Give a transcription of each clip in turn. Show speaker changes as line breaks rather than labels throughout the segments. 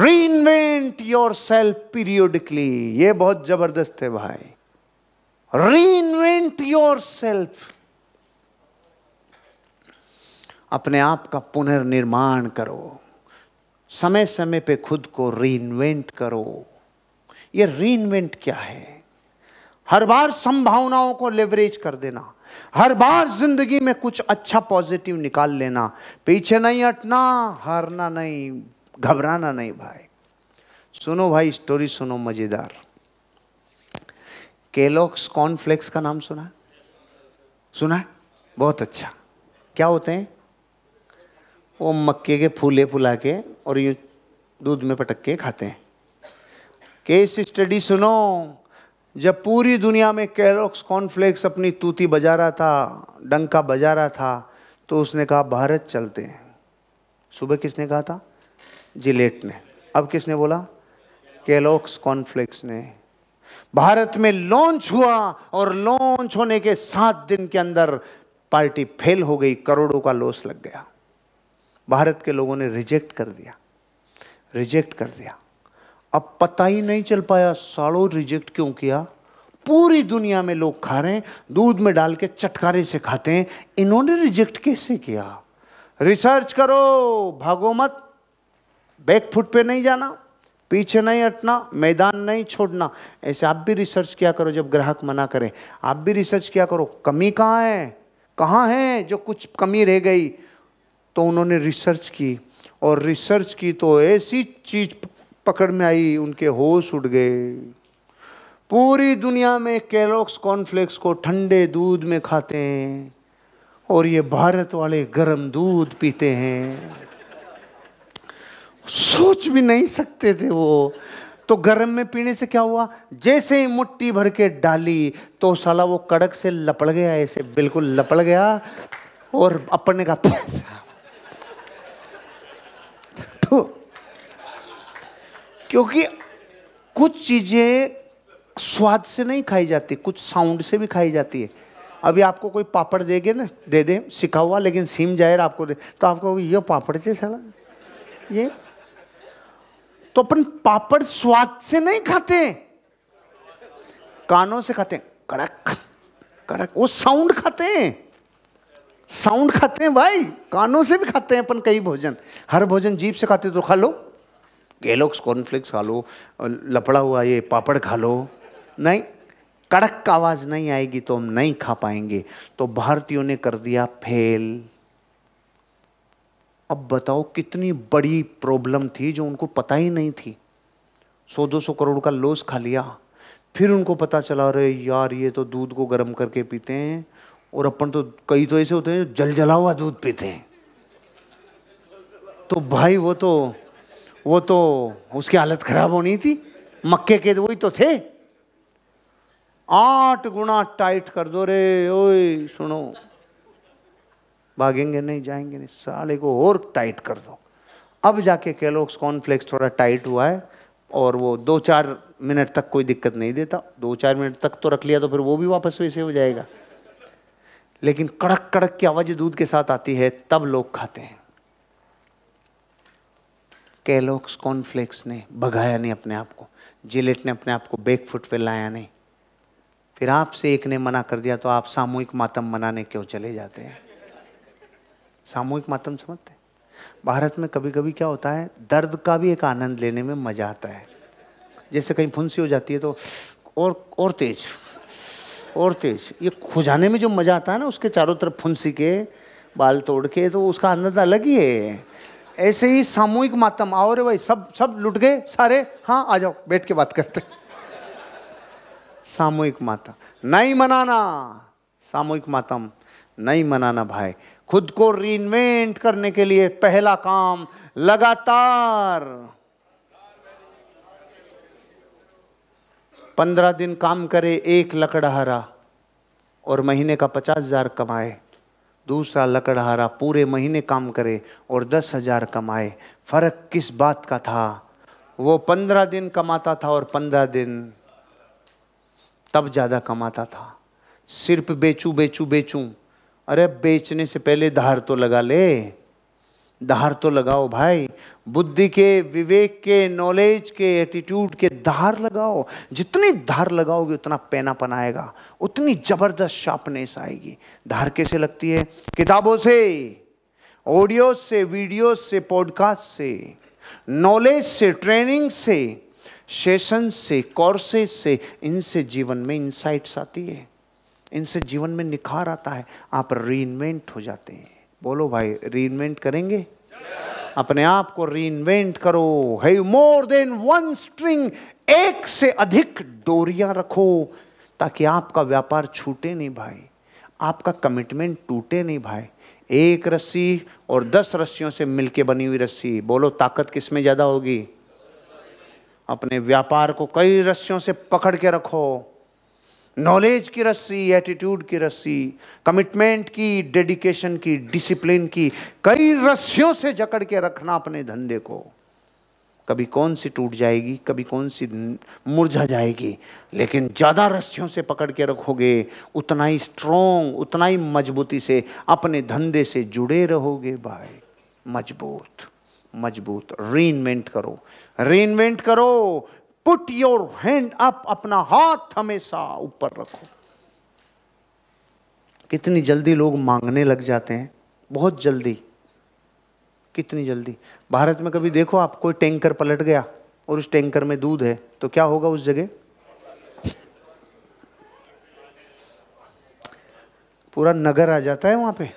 invent your self periodically ये बहुत जबरदस्त है भाई री इन्वेंट योर सेल्फ अपने आप का पुनर्निर्माण करो समय समय पे खुद को इन्वेंट करो ये इन्वेंट क्या है हर बार संभावनाओं को लेवरेज कर देना हर बार जिंदगी में कुछ अच्छा पॉजिटिव निकाल लेना पीछे नहीं हटना हारना नहीं घबराना नहीं भाई सुनो भाई स्टोरी सुनो मज़ेदार केलॉक्स कॉर्नफ्लेक्स का नाम सुना सुना है बहुत अच्छा क्या होते हैं वो मक्के के फूले फुला के और ये दूध में पटक के खाते हैं केस स्टडी सुनो जब पूरी दुनिया में केलॉक्स कॉर्नफ्लेक्स अपनी तूती बजा रहा था डंका बजा रहा था तो उसने कहा भारत चलते हैं सुबह किसने कहा था जिलेट ने अब किसने बोला केलॉक्स कॉन्फ्लिक्स ने भारत में लॉन्च हुआ और लॉन्च होने के सात दिन के अंदर पार्टी फेल हो गई करोड़ों का लॉस लग गया भारत के लोगों ने रिजेक्ट कर दिया रिजेक्ट कर दिया अब पता ही नहीं चल पाया सालों रिजेक्ट क्यों किया पूरी दुनिया में लोग खा रहे हैं दूध में डाल के चटकारे से खाते हैं इन्होंने रिजेक्ट कैसे किया रिसर्च करो भागो मत बैक फुट पे नहीं जाना पीछे नहीं हटना मैदान नहीं छोड़ना ऐसे आप भी रिसर्च किया करो जब ग्राहक मना करें आप भी रिसर्च किया करो कमी कहाँ है कहाँ है जो कुछ कमी रह गई तो उन्होंने रिसर्च की और रिसर्च की तो ऐसी चीज पकड़ में आई उनके होश उड़ गए पूरी दुनिया में कैलॉक्स कॉर्नफ्लेक्स को ठंडे दूध में खाते हैं और ये भारत वाले गर्म दूध पीते हैं सोच भी नहीं सकते थे वो तो गर्म में पीने से क्या हुआ जैसे ही मुट्ठी भर के डाली तो साला वो कड़क से लपड़ गया ऐसे बिल्कुल लपड़ गया और अपने का पैसा तो क्योंकि कुछ चीज़ें स्वाद से नहीं खाई जाती कुछ साउंड से भी खाई जाती है अभी आपको कोई पापड़ देगे ना दे दे सिखा हुआ लेकिन सीम जाहिर आपको दे तो आपको ये पापड़ से साला ये तो अपन पापड़ स्वाद से नहीं खाते कानों से खाते कड़क कड़क वो साउंड खाते हैं साउंड खाते हैं भाई कानों से भी खाते हैं अपन कई भोजन हर भोजन जीप से खाते तो खा लो गेलोक्स कॉर्नफ्लेक्स खा लो लपड़ा हुआ ये पापड़ खा लो नहीं कड़क आवाज़ नहीं आएगी तो हम नहीं खा पाएंगे तो भारतीयों ने कर दिया फेल अब बताओ कितनी बड़ी प्रॉब्लम थी जो उनको पता ही नहीं थी सौ दो सौ करोड़ का लॉस खा लिया फिर उनको पता चला अरे यार ये तो दूध को गर्म करके पीते हैं और अपन तो कई तो ऐसे होते हैं जो जल जला हुआ दूध पीते हैं तो भाई वो तो वो तो उसकी हालत खराब होनी थी मक्के के वही तो थे आठ गुना टाइट कर दो रे ओए सुनो भागेंगे नहीं जाएंगे नहीं साले को और टाइट कर दो अब जाके लो कॉर्नफ्लेक्स थोड़ा टाइट हुआ है और वो दो चार मिनट तक कोई दिक्कत नहीं देता दो चार मिनट तक तो रख लिया तो फिर वो भी वापस वैसे हो जाएगा लेकिन कड़क कड़क की आवाज़ दूध के साथ आती है तब लोग खाते हैं कैलोक्स कॉर्नफ्लेक्स ने भगाया नहीं अपने आप को जिलेट ने अपने आप को बेक फुट पर लाया नहीं फिर आपसे एक ने मना कर दिया तो आप सामूहिक मातम मनाने क्यों चले जाते हैं सामूहिक मातम समझते हैं भारत में कभी कभी क्या होता है दर्द का भी एक आनंद लेने में मज़ा आता है जैसे कहीं फुंसी हो जाती है तो और और तेज और तेज ये खुजाने में जो मज़ा आता है ना उसके चारों तरफ फुंसी के बाल तोड़ के तो उसका आनंद अलग ही है ऐसे ही सामूहिक मातम आओ रे भाई सब सब लुट गए सारे हाँ आ जाओ बैठ के बात करते सामूहिक मातम नहीं मनाना सामूहिक मातम नहीं मनाना भाई खुद को रीइन्वेंट करने के लिए पहला काम लगातार पंद्रह दिन काम करे एक लकड़हारा और महीने का पचास हजार कमाए दूसरा लकड़हारा पूरे महीने काम करे और दस हजार कमाए फर्क किस बात का था वो पंद्रह दिन कमाता था और पंद्रह दिन तब ज़्यादा कमाता था सिर्फ बेचू बेचू बेचू अरे बेचने से पहले धार तो लगा ले धार तो लगाओ भाई बुद्धि के विवेक के नॉलेज के एटीट्यूड के धार लगाओ जितनी धार लगाओगे उतना पैना आएगा उतनी जबरदस्त शार्पनेस आएगी धार कैसे लगती है किताबों से ऑडियो से वीडियो से पॉडकास्ट से नॉलेज से ट्रेनिंग से सेशन से कोर्सेज से इनसे जीवन में इंसाइट्स आती है इनसे जीवन में निखार आता है आप रीइन्वेंट हो जाते हैं बोलो भाई रीइन्वेंट करेंगे अपने आप को रीइन्वेंट करो है मोर देन वन स्ट्रिंग एक से अधिक डोरियां रखो ताकि आपका व्यापार छूटे नहीं भाई आपका कमिटमेंट टूटे नहीं भाई एक रस्सी और दस रस्सियों से मिलके बनी हुई रस्सी बोलो ताकत किस में ज़्यादा होगी अपने व्यापार को कई रस्सियों से पकड़ के रखो नॉलेज की रस्सी एटीट्यूड की रस्सी कमिटमेंट की डेडिकेशन की डिसिप्लिन की कई रस्सियों से जकड़ के रखना अपने धंधे को कभी कौन सी टूट जाएगी कभी कौन सी मुरझा जाएगी लेकिन ज़्यादा रस्सियों से पकड़ के रखोगे उतना ही स्ट्रोंग उतना ही मजबूती से अपने धंधे से जुड़े रहोगे भाई मजबूत मजबूत रीनमेंट करो रीनमेंट करो पुट योर हैंड अप अपना हाथ हमेशा ऊपर रखो कितनी जल्दी लोग मांगने लग जाते हैं बहुत जल्दी कितनी जल्दी भारत में कभी देखो आप कोई टैंकर पलट गया और उस टैंकर में दूध है तो क्या होगा उस जगह पूरा नगर आ जाता है वहां पे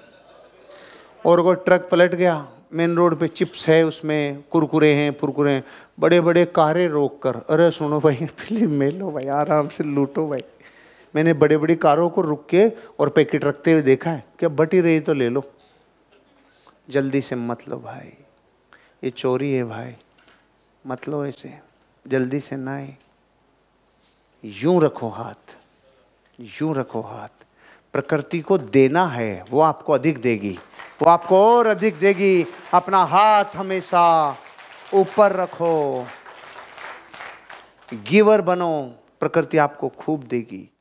और कोई ट्रक पलट गया मेन रोड पे चिप्स है उसमें कुरकुरे हैं पुरकुरे हैं बड़े बड़े कारें रोक कर अरे सुनो भाई फिल्म में लो भाई आराम से लूटो भाई मैंने बड़े बड़ी कारों को रुक के और पैकेट रखते हुए देखा है क्या बटी रही तो ले लो जल्दी से मत लो भाई ये चोरी है भाई मत लो ऐसे जल्दी से ना यूं रखो हाथ यूं रखो हाथ प्रकृति को देना है वो आपको अधिक देगी वो आपको और अधिक देगी अपना हाथ हमेशा ऊपर रखो गिवर बनो प्रकृति आपको खूब देगी